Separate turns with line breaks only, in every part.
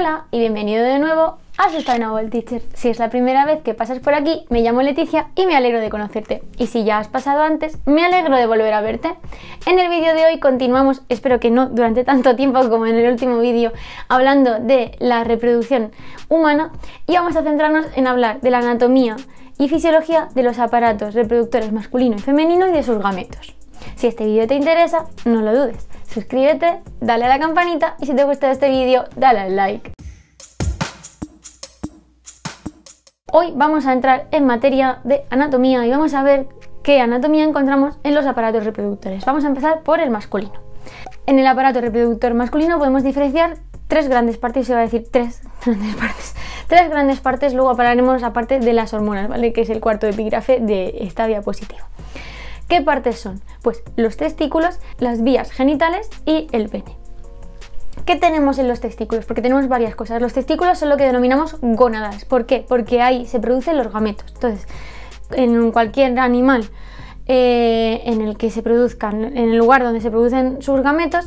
Hola y bienvenido de nuevo a Sustainable Teacher. Si es la primera vez que pasas por aquí, me llamo Leticia y me alegro de conocerte. Y si ya has pasado antes, me alegro de volver a verte. En el vídeo de hoy continuamos, espero que no durante tanto tiempo como en el último vídeo, hablando de la reproducción humana y vamos a centrarnos en hablar de la anatomía y fisiología de los aparatos reproductores masculino y femenino y de sus gametos. Si este vídeo te interesa, no lo dudes suscríbete, dale a la campanita y si te gusta este vídeo, dale al like. Hoy vamos a entrar en materia de anatomía y vamos a ver qué anatomía encontramos en los aparatos reproductores. Vamos a empezar por el masculino. En el aparato reproductor masculino podemos diferenciar tres grandes partes, se va a decir tres grandes partes, tres grandes partes, luego hablaremos aparte de las hormonas, ¿vale? Que es el cuarto epígrafe de esta diapositiva. ¿Qué partes son? Pues los testículos, las vías genitales y el pene. ¿Qué tenemos en los testículos? Porque tenemos varias cosas. Los testículos son lo que denominamos gónadas. ¿Por qué? Porque ahí se producen los gametos. Entonces, en cualquier animal eh, en el que se produzcan, en el lugar donde se producen sus gametos,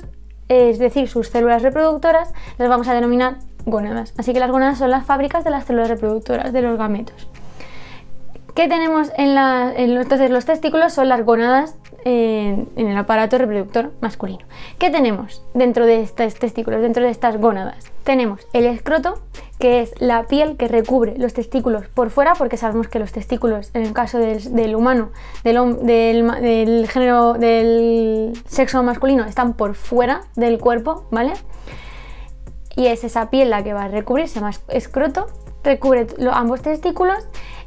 es decir, sus células reproductoras, las vamos a denominar gónadas. Así que las gónadas son las fábricas de las células reproductoras, de los gametos. ¿Qué tenemos en, los, testículos? Son las gónadas eh, en, el aparato reproductor masculino. ¿Qué tenemos dentro de estos testículos, dentro de estas gónadas? Tenemos el escroto, que es la piel que recubre los testículos por fuera, porque sabemos que los testículos, en el caso del, humano, del, género, del sexo masculino, están por fuera del cuerpo, ¿vale? Y es esa piel la que va a recubrirse llama escroto, recubre ambos testículos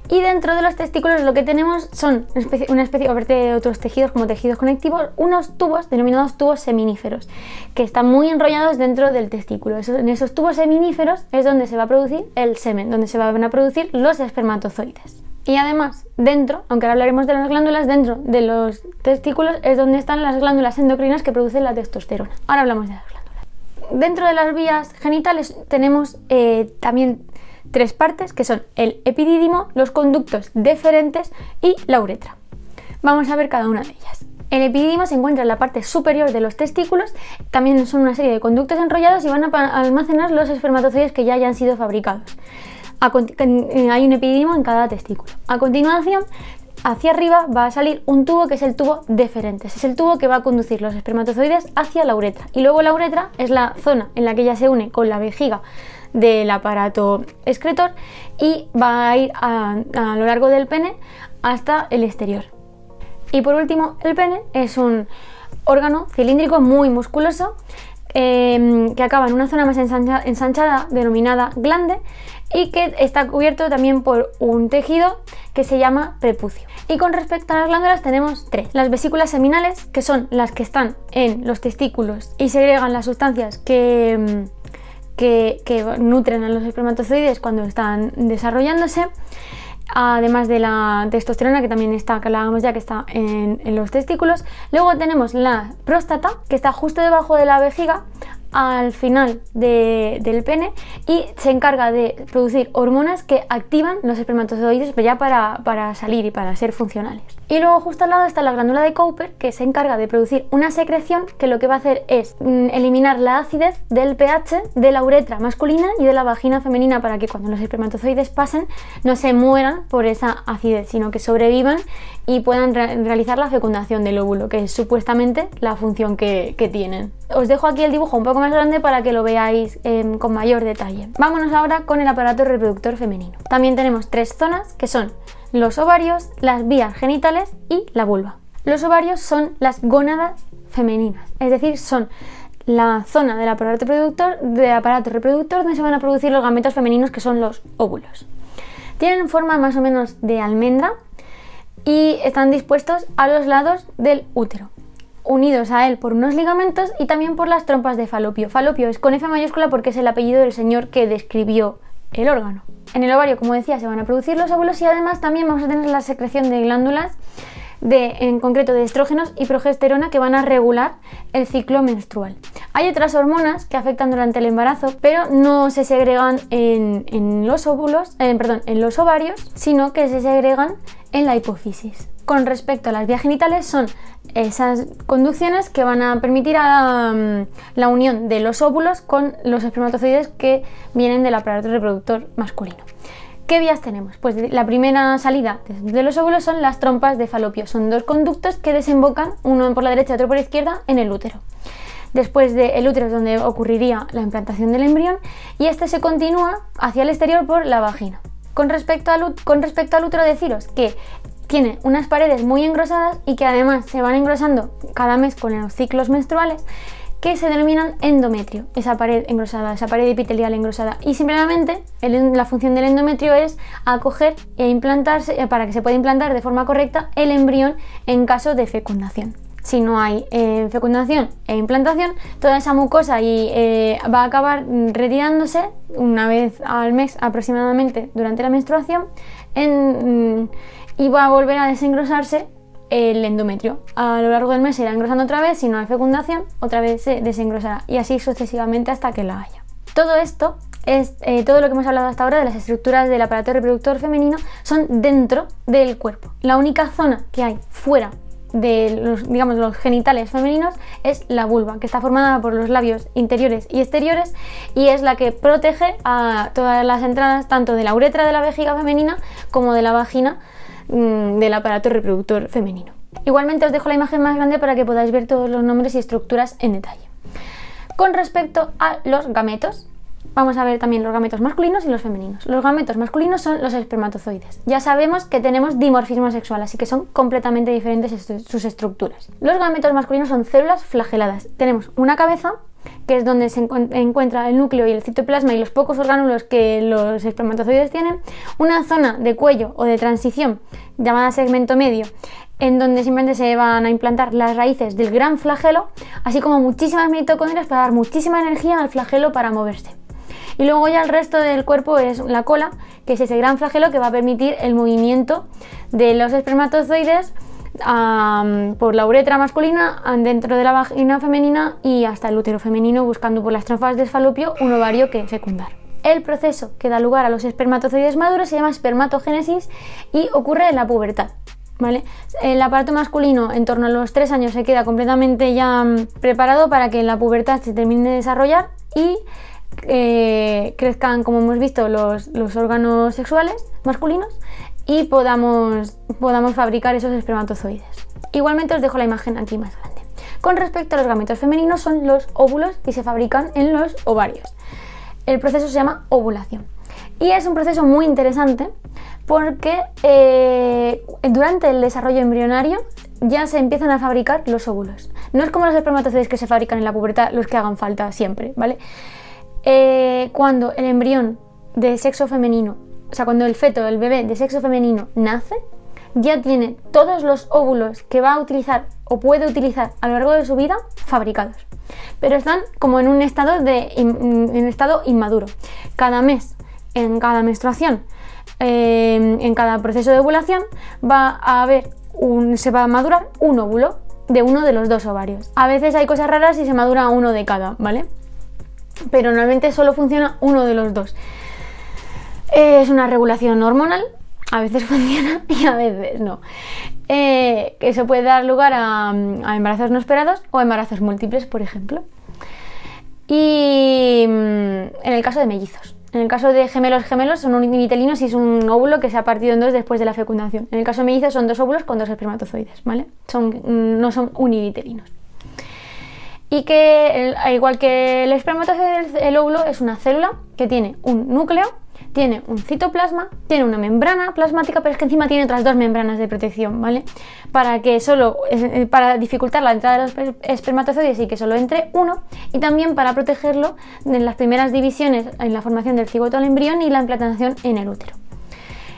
y dentro de los testículos lo que tenemos son una especie, de otros tejidos como tejidos conectivos, unos tubos denominados tubos seminíferos, que están muy enrollados dentro del testículo. en esos tubos seminíferos es donde se va a producir el semen, donde se van a producir los espermatozoides. Y además, dentro, aunque ahora hablaremos de las glándulas, dentro de los testículos es donde están las glándulas endocrinas que producen la testosterona. Ahora hablamos de las dentro de las vías genitales tenemos eh, también tres partes que son el epidídimo, los conductos deferentes y la uretra. Vamos a ver cada una de ellas. El epidídimo se encuentra en la parte superior de los testículos, también son una serie de conductos enrollados y van a almacenar los espermatozoides que ya hayan sido fabricados. hay un epidídimo en cada testículo. A continuación hacia arriba va a salir un tubo que es el tubo deferente. Es el tubo que va a conducir los espermatozoides hacia la uretra. Y luego la uretra es la zona en la que ya se une con la vejiga del aparato excretor y va a ir a lo largo del pene hasta el exterior. Y por último, el pene es un órgano cilíndrico muy musculoso Em, que acaba en una zona más ensanchada denominada glande y que está cubierto también por un tejido que se llama prepucio. Y con respecto a las glándulas tenemos tres. Las vesículas seminales, que son las que están en los testículos y segregan las sustancias que, em, que, que nutren a los espermatozoides cuando están desarrollándose además de la testosterona, que también está, que ya, que está en, en los testículos. Luego tenemos la próstata, que está justo debajo de la vejiga, al final del pene y se encarga de producir hormonas que activan los espermatozoides ya para, salir y para ser funcionales. Y luego justo al lado está la glándula de Cooper que se encarga de producir una secreción que lo que va a hacer es mm, eliminar la acidez del pH de la uretra masculina y de la vagina femenina para que cuando los espermatozoides pasen no se mueran por esa acidez, sino que sobrevivan y puedan realizar la fecundación del óvulo, que es supuestamente la función que tienen. Os dejo aquí el dibujo un poco más grande para que lo veáis em, con mayor detalle. Vámonos ahora con el aparato reproductor femenino. También tenemos tres zonas que son los ovarios, las vías genitales y la vulva. Los ovarios son las gónadas femeninas, es decir, son la zona del aparato reproductor, del aparato reproductor donde se van a producir los gametos femeninos que son los óvulos. Tienen forma más o menos de almendra y están dispuestos a los lados del útero unidos a él por unos ligamentos y también por las trompas de falopio. Falopio es con F mayúscula porque es el apellido del señor que describió el órgano. En el ovario, como decía, se van a producir los óvulos y además también vamos a tener la secreción de glándulas, de, en concreto de estrógenos y progesterona, que van a regular el ciclo menstrual. Hay otras hormonas que afectan durante el embarazo, pero no se segregan en, los óvulos, eh, perdón, en los ovarios, sino que se segregan en la hipófisis. Con respecto a las vías genitales, son esas conducciones que van a permitir a, mm, la unión de los óvulos con los espermatozoides que vienen del aparato reproductor masculino. ¿Qué vías tenemos? Pues la primera salida de los óvulos son las trompas de falopio. Son dos conductos que desembocan, uno por la derecha y otro por la izquierda, en el útero. Después del útero es donde ocurriría la implantación del embrión y este se continúa hacia el exterior por la vagina. Con respecto, con respecto al útero deciros que tiene unas paredes muy engrosadas y que además se van engrosando cada mes con los ciclos menstruales que se denominan endometrio, esa pared engrosada, esa pared epitelial engrosada. Y simplemente la función del endometrio es acoger e implantarse, eh, para que se pueda implantar de forma correcta el embrión en caso de fecundación si no hay eh, fecundación e implantación, toda esa mucosa y, eh, va a acabar retirándose una vez al mes aproximadamente durante la menstruación mm, y va a volver a desengrosarse el endometrio. A lo largo del mes se irá engrosando otra vez, si no hay fecundación, otra vez se desengrosará y así sucesivamente hasta que la haya. Todo esto es eh, todo lo que hemos hablado hasta ahora de las estructuras del aparato reproductor femenino son dentro del cuerpo. La única zona que hay fuera de los, digamos, los genitales femeninos es la vulva, que está formada por los labios interiores y exteriores y es la que protege a todas las entradas tanto de la uretra de la vejiga femenina como de la vagina mm, del aparato reproductor femenino. Igualmente os dejo la imagen más grande para que podáis ver todos los nombres y estructuras en detalle. Con respecto a los gametos, vamos a ver también los gametos masculinos y los femeninos. Los gametos masculinos son los espermatozoides. Ya sabemos que tenemos dimorfismo sexual, así que son completamente diferentes sus estructuras. Los gametos masculinos son células flageladas. Tenemos una cabeza, que es donde se encuentra el núcleo y el citoplasma y los pocos orgánulos que los espermatozoides tienen, una zona de cuello o de transición llamada segmento medio, en donde simplemente se van a implantar las raíces del gran flagelo, así como muchísimas mitocondrias para dar muchísima energía al flagelo para moverse. Y luego ya el resto del cuerpo es la cola, que es ese gran flagelo que va a permitir el movimiento de los espermatozoides por la uretra masculina dentro de la vagina femenina y hasta el útero femenino buscando por las trofas de esfalopio un ovario que secundar. El proceso que da lugar a los espermatozoides maduros se llama espermatogénesis y ocurre en la pubertad. ¿Vale? El aparato masculino en torno a los 3 años se queda completamente ya mm, preparado para que la pubertad se termine de desarrollar y eh, crezcan, como hemos visto, los, órganos sexuales masculinos y podamos, podamos fabricar esos espermatozoides. Igualmente os dejo la imagen aquí más grande. Con respecto a los gametos femeninos son los óvulos y se fabrican en los ovarios. El proceso se llama ovulación. Y es un proceso muy interesante porque eh, durante el desarrollo embrionario ya se empiezan a fabricar los óvulos. No es como los espermatozoides que se fabrican en la pubertad, los que hagan falta siempre, ¿vale? Eh, cuando el embrión de sexo femenino, o sea, cuando el feto, el bebé de sexo femenino nace, ya tiene todos los óvulos que va a utilizar o puede utilizar a lo largo de su vida fabricados. Pero están como en un estado, inmaduro. Cada mes, en cada menstruación, eh, en cada proceso de ovulación, va a haber se va a madurar un óvulo de uno de los dos ovarios. A veces hay cosas raras y se madura uno de cada, ¿vale? pero normalmente solo funciona uno de los dos. es una regulación hormonal, a veces funciona y a veces no. Eh, que eso puede dar lugar a, embarazos no esperados o embarazos múltiples, por ejemplo. Y mm, en el caso de mellizos. En el caso de gemelos gemelos son univitelinos y es un óvulo que se ha partido en dos después de la fecundación. En el caso de mellizos son dos óvulos con dos espermatozoides, ¿vale? Mm, no son univitelinos y que, al igual que el espermatozoide, el óvulo es una célula que tiene un núcleo, tiene un citoplasma, tiene una membrana plasmática, pero es que encima tiene otras dos membranas de protección, ¿vale? Para que solo, eh, para dificultar la entrada de los espermatozoides y que solo entre uno, y también para protegerlo en las primeras divisiones en la formación del cigoto al embrión y la implantación en el útero.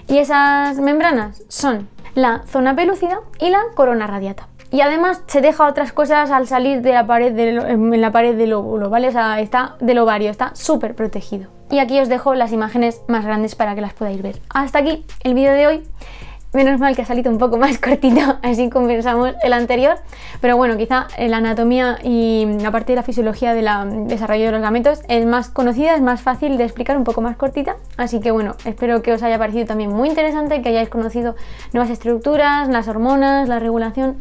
Y esas membranas son la zona pelúcida y la corona radiata. Y además se deja otras cosas al salir de la pared del, en la pared del óvulo, ¿vale? O sea, está del ovario, está súper protegido. Y aquí os dejo las imágenes más grandes para que las podáis ver. Hasta aquí el vídeo de hoy. Menos mal que ha salido un poco más cortito, así conversamos el anterior. Pero bueno, quizá eh, la anatomía y mm, la parte de la fisiología del mm, desarrollo de los gametos es más conocida, es más fácil de explicar, un poco más cortita. Así que bueno, espero que os haya parecido también muy interesante, que hayáis conocido nuevas estructuras, las hormonas, la regulación.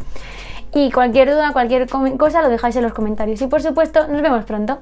Y cualquier duda, cualquier cosa, lo dejáis en los comentarios. Y por supuesto, nos vemos pronto.